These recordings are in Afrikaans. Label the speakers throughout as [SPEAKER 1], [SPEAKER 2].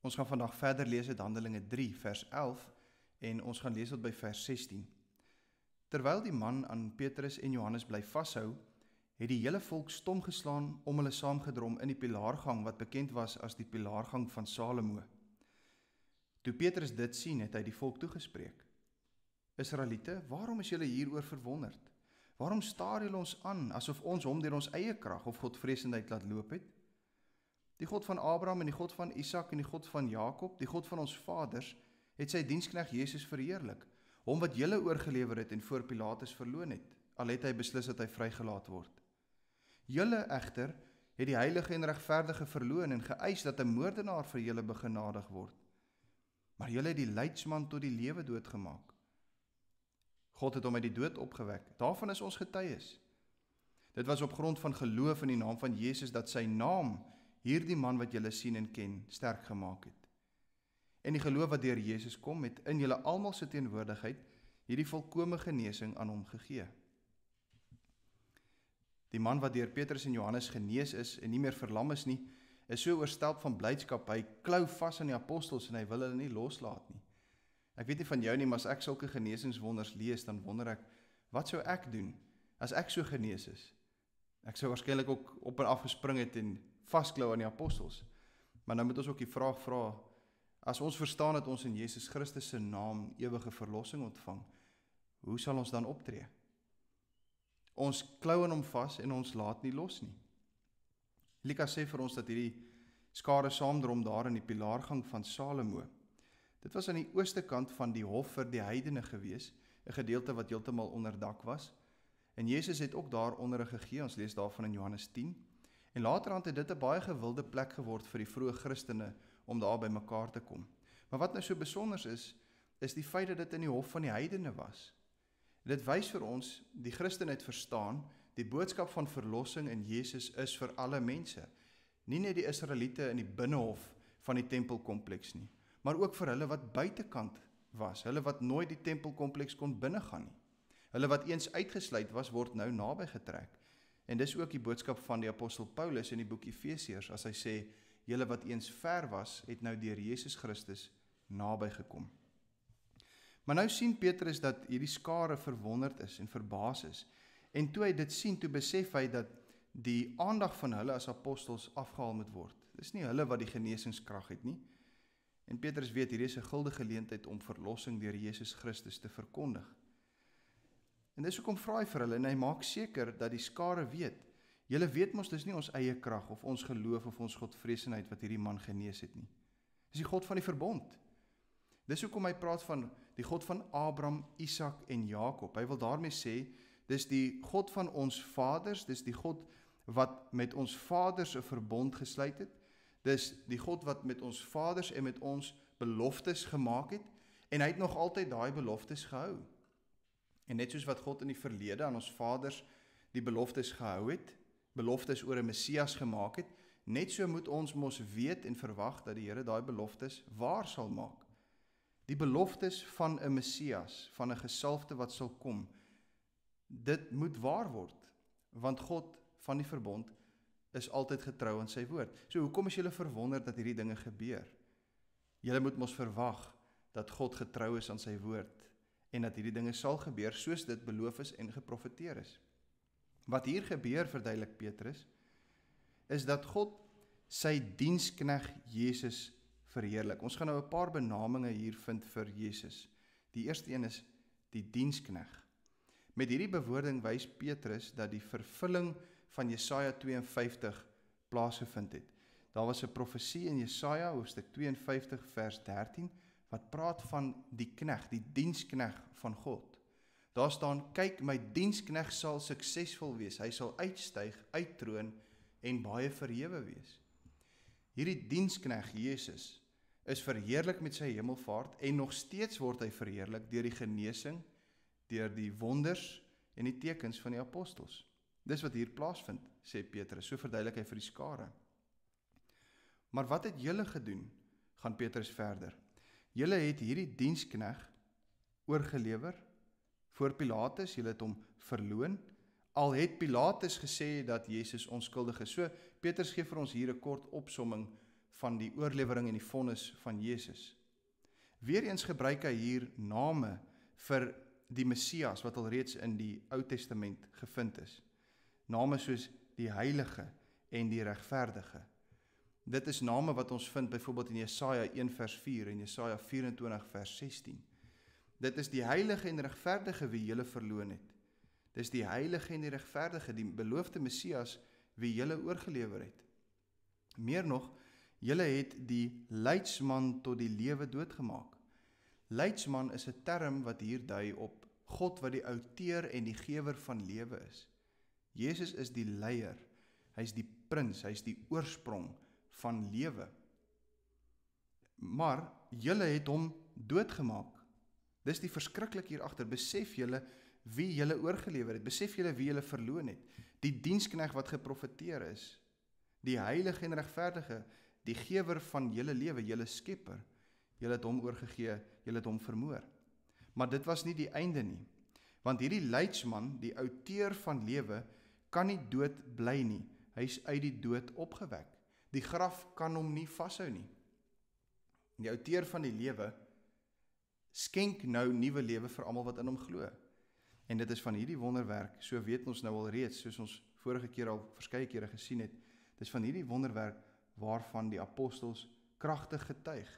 [SPEAKER 1] Ons gaan vandag verder lees uit Handelinge 3 vers 11 en ons gaan lees tot by vers 16. Terwyl die man aan Petrus en Johannes bly vashou, het die hele volk stom geslaan om hulle saamgedrom in die pilaargang wat bekend was as die pilaargang van Salemo. Toe Petrus dit sien, het hy die volk toegespreek. Israeliete, waarom is julle hieroor verwonderd? Waarom staar julle ons aan asof ons hom deur ons eie krag of godvreesendheid laat loop het? Die God van Abraham en die God van Isak en die God van Jakob, die God van ons vaders, het sy dienskneg Jesus verheerlik, hom wat julle oorgelewer het en voor Pilatus verloon het, al het hy beslis dat hy vrygelaat word. Julle egter het die heilige en regverdige verloon en geëis dat 'n moordenaar vir julle begenadig word. Maar julle het die leidsman tot die lewe doodgemaak. God het hom uit die dood opgewek. Daarvan is ons getuies. Dit was op grond van geloof in die naam van Jesus dat sy naam hierdie man wat julle sien en ken sterk gemaak het. En die geloof wat deur Jesus kom met in julle almal se teenwoordigheid hierdie volkomme genesing aan hom gegee. Die man wat deur Petrus en Johannes genees is en nie meer verlam is nie, is so oorstelp van blydskap hy klou vas aan die apostels en hy wil hulle nie loslaat nie. Ek weet nie van jou nie, maar as ek sulke genesingswonders lees, dan wonder ek, wat sou ek doen as ek so genees is? Ek sou waarskynlik ook op en af gespring het en vasklou aan die apostels. Maar nou moet ons ook die vraag vra as ons verstaan dat ons in Jesus Christus se naam ewige verlossing ontvang, hoe sal ons dan optree? Ons klou aan hom vas en ons laat nie los nie. Lukas sê vir ons dat hierdie skare saamdrom daar in die pilaargang van Salemo. Dit was aan die ooste kant van die hof vir die heidene gewees, 'n gedeelte wat heeltemal onderdak was. En Jesus het ook daar onder gegee, ons lees daarvan in Johannes En laterhand het dit 'n baie gewilde plek geword vir die vroeë Christene om daar by mekaar te kom. Maar wat nou so besonder is, is die feit dat dit in die hof van die heidene was. Dit wys vir ons die Christenheid verstaan, die boodskap van verlossing in Jesus is vir alle mense, nie net die Israeliete in die binnehof van die tempelkompleks nie, maar ook vir hulle wat buitekant was, hulle wat nooit die tempelkompleks kon binnegaan nie. Hulle wat eens uitgesluit was, word nou naby getrek. En dis ook die boodskap van die apostel Paulus in die boek Efesiërs as hy sê: "Julle wat eens ver was, het nou deur Jesus Christus naby gekom." Maar nou sien Petrus dat hierdie skare verwonderd is en verbaas is. En toe hy dit sien, toe besef hy dat die aandag van hulle as apostels afgehaal moet word. Dis nie hulle wat die genesingskrag het nie. En Petrus weet hierdie is 'n gulde geleentheid om verlossing deur Jesus Christus te verkondig. En dis hoekom vra hy vir hulle en nee, hy maak seker dat die skare weet. Julle weet mos dis nie ons eie krag of ons geloof of ons godvreesenheid wat hierdie man genees het nie. Dis die God van die verbond. Dis hoekom hy praat van die God van Abraham, Isak en Jakob. Hy wil daarmee sê dis die God van ons vaders, dis die God wat met ons vaders 'n verbond gesluit het. Dis die God wat met ons vaders en met ons beloftes gemaak het en hy het nog altyd daai beloftes gehou. En net soos wat God in die verlede aan ons vaders die beloftes gehou het, beloftes oor 'n Messias gemaak het, net so moet ons mos weet en verwag dat die Here daai beloftes waar sal maak. Die beloftes van 'n Messias, van 'n gesalfde wat sal kom, dit moet waar word, want God van die verbond is altyd getrou aan sy woord. So hoekom is julle verwonder dat hierdie dinge gebeur? Julle moet mos verwag dat God getrou is aan sy woord en dat hierdie dinge sal gebeur soos dit beloof is en geprofeteer is. Wat hier gebeur verduidelik Petrus is dat God sy dienskneg Jesus verheerlik. Ons gaan nou 'n paar benamings hier vind vir Jesus. Die eerste een is die dienskneg. Met hierdie bewoording wys Petrus dat die vervulling van Jesaja 52 plaasgevind het. Daar was 'n profesie in Jesaja hoofstuk 52 vers 13 wat praat van die knegt, die dienskneg van God. Daar staan: "Kyk, my dienskneg sal suksesvol wees. Hy sal uitstyg, uittroon en baie verhewe wees." Hierdie dienskneg Jesus is verheerlik met sy hemelvaart en nog steeds word hy verheerlik deur die genesing, deur die wonders en die tekens van die apostels. Dis wat hier plaasvind, sê Petrus, so verduidelik hy vir die skare. Maar wat het julle gedoen? gaan Petrus verder. Julle het hierdie dienskneg oorgelewer voor Pilatus, julle het hom verloon. Al het Pilatus gesê dat Jesus onskuldig is. So Petrus gee vir ons hier 'n kort opsomming van die oorlewering en die vonnis van Jesus. Weereens gebruik hy hier name vir die Messias wat alreeds in die Ou Testament gevind is. Name soos die Heilige en die Regverdige. Dit is name wat ons vind byvoorbeeld in Jesaja 1 vers 4 en Jesaja 24 vers 16. Dit is die heilige en regverdige wie jy verloon het. Dis die heilige en die regverdige, die beloofde Messias wie jy oorgelewer het. Meer nog, jy het die leidsman tot die lewe doodgemaak. Leidsman is 'n term wat hier dui op God wat die outeur en die gewer van lewe is. Jesus is die leier. Hy's die prins, hy's die oorsprong van lewe. Maar julle het hom doodgemaak. Dis die verskriklik hier agter. Besef julle wie julle oorgelewer het? Besef julle wie julle verloon het? Die dienskneg wat geprofeteer is, die heilige en regverdige, die gewer van julle lewe, julle skepper. Julle het hom oorgegee, julle het hom vermoor. Maar dit was nie die einde nie. Want hierdie leidsman, die outeur van lewe, kan nie dood bly nie. Hy's uit die dood opgewek. Die graf kan hom nie vashou nie. Die outeur van die lewe skenk nou nuwe lewe vir almal wat in hom glo. En dit is van hierdie wonderwerk, so weet ons nou al reeds, soos ons vorige keer al verskeie kere gesien het, dis van hierdie wonderwerk waarvan die apostels kragtig getuig.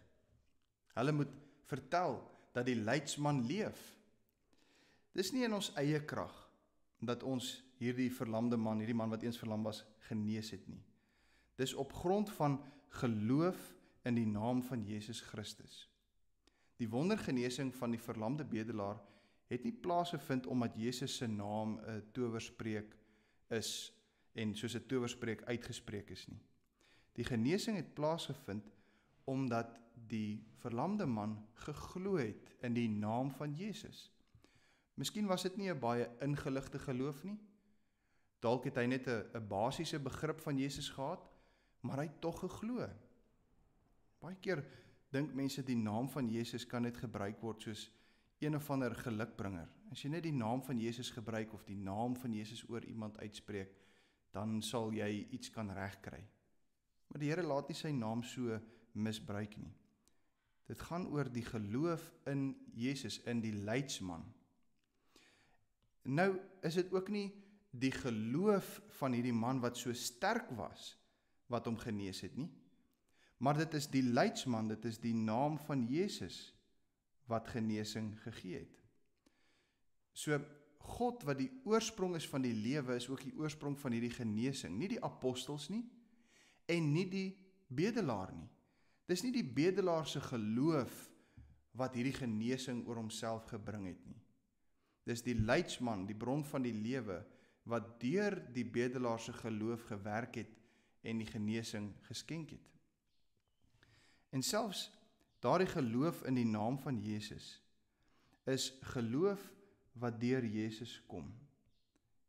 [SPEAKER 1] Hulle moet vertel dat die leidsman leef. Dis nie in ons eie krag dat ons hierdie verlamde man, hierdie man wat eens verlam was, genees het nie. Dis op grond van geloof in die naam van Jesus Christus. Die wondergeneesing van die verlamde bedelaar het nie plaasgevind omdat Jesus se naam 'n towerspreek is en soos 'n towerspreek uitgespreek is nie. Die genesing het plaasgevind omdat die verlamde man geglo het in die naam van Jesus. Miskien was dit nie 'n baie ingeligte geloof nie. Dalk het hy net 'n basiese begrip van Jesus gehad, maar hy het tog geglo. Baie keer dink mense die naam van Jesus kan net gebruik word soos een of ander gelukbringer. As jy net die naam van Jesus gebruik of die naam van Jesus oor iemand uitspreek, dan sal jy iets kan regkry. Maar die Here laat nie sy naam so misbruik nie. Dit gaan oor die geloof in Jesus in die leidsman. Nou is dit ook nie die geloof van hierdie man wat so sterk was wat hom genees het nie. Maar dit is die leidsman, dit is die naam van Jesus wat genesing gegee het. So God wat die oorsprong is van die lewe is ook die oorsprong van hierdie genesing, nie die apostels nie en nie die bedelaar nie. Dis nie die bedelaar se geloof wat hierdie genesing oor homself gebring het nie. Dis die leidsman, die bron van die lewe wat deur die bedelaar se geloof gewerk het en die genesing geskenk het. En selfs daardie geloof in die naam van Jesus is geloof wat deur Jesus kom.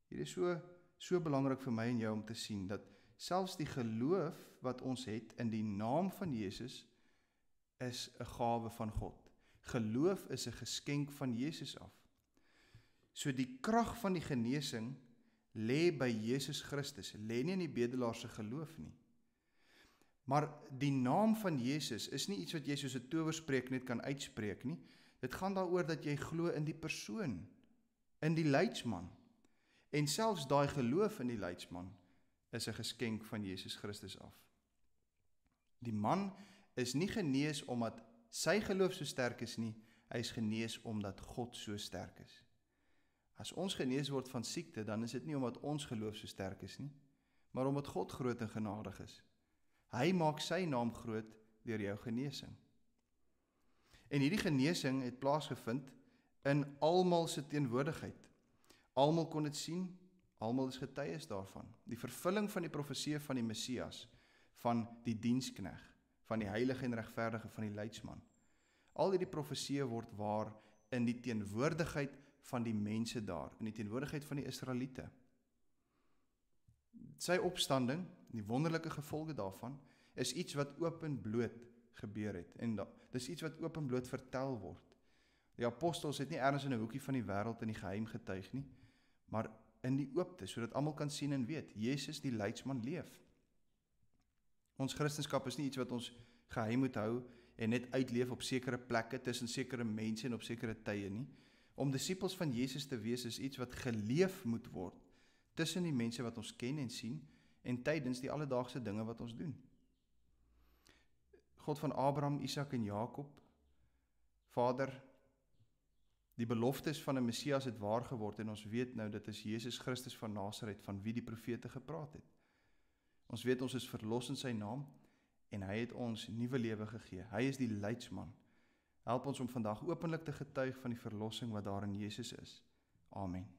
[SPEAKER 1] Hier is so so belangrik vir my en jou om te sien dat selfs die geloof wat ons het in die naam van Jesus is 'n gawe van God. Geloof is 'n geskenk van Jesus af. So die krag van die genesing lê by Jesus Christus, lê nie in die bedelaar se geloof nie. Maar die naam van Jesus is nie iets wat jy soos 'n towerspreek net kan uitspreek nie. Dit gaan daaroor dat jy glo in die persoon, in die leidsman. En selfs daai geloof in die leidsman is 'n geskenk van Jesus Christus af. Die man is nie genees omdat sy geloof so sterk is nie, hy is genees omdat God so sterk is. As ons genees word van siekte, dan is dit nie omdat ons geloof so sterk is nie, maar omdat God groot en genadig is. Hy maak sy naam groot deur jou genesing. En hierdie genesing het plaasgevind in almal se teenwoordigheid. Almal kon dit sien, almal is getuies daarvan. Die vervulling van die profeseë van die Messias, van die dienskneg, van die heilige en regverdige van die leidsman. Al hierdie profeseë word waar in die teenwoordigheid van die mense daar in die teenwoordigheid van die Israeliete. Sy opstanding, die wonderlike gevolge daarvan is iets wat openbloot gebeur het en dis iets wat openbloot vertel word. Die apostels het nie ergens in 'n hoekie van die wêreld in die geheim getuig nie, maar in die oopte sodat almal kan sien en weet Jesus die leidsman leef. Ons kristendom is nie iets wat ons geheim moet hou en net uitleef op sekere plekke tussen sekere mense en op sekere tye nie. Om disippels van Jesus te wees is iets wat geleef moet word tussen die mense wat ons ken en sien en tydens die alledaagse dinge wat ons doen. God van Abraham, Isak en Jakob, Vader, die beloftes van 'n Messias het waar geword en ons weet nou dit is Jesus Christus van Nasaret van wie die profete gepraat het. Ons weet ons is verlos in sy naam en hy het ons nuwe lewe gegee. Hy is die leidsman Help ons om vandag openlik te getuig van die verlossing wat daar in Jesus is. Amen.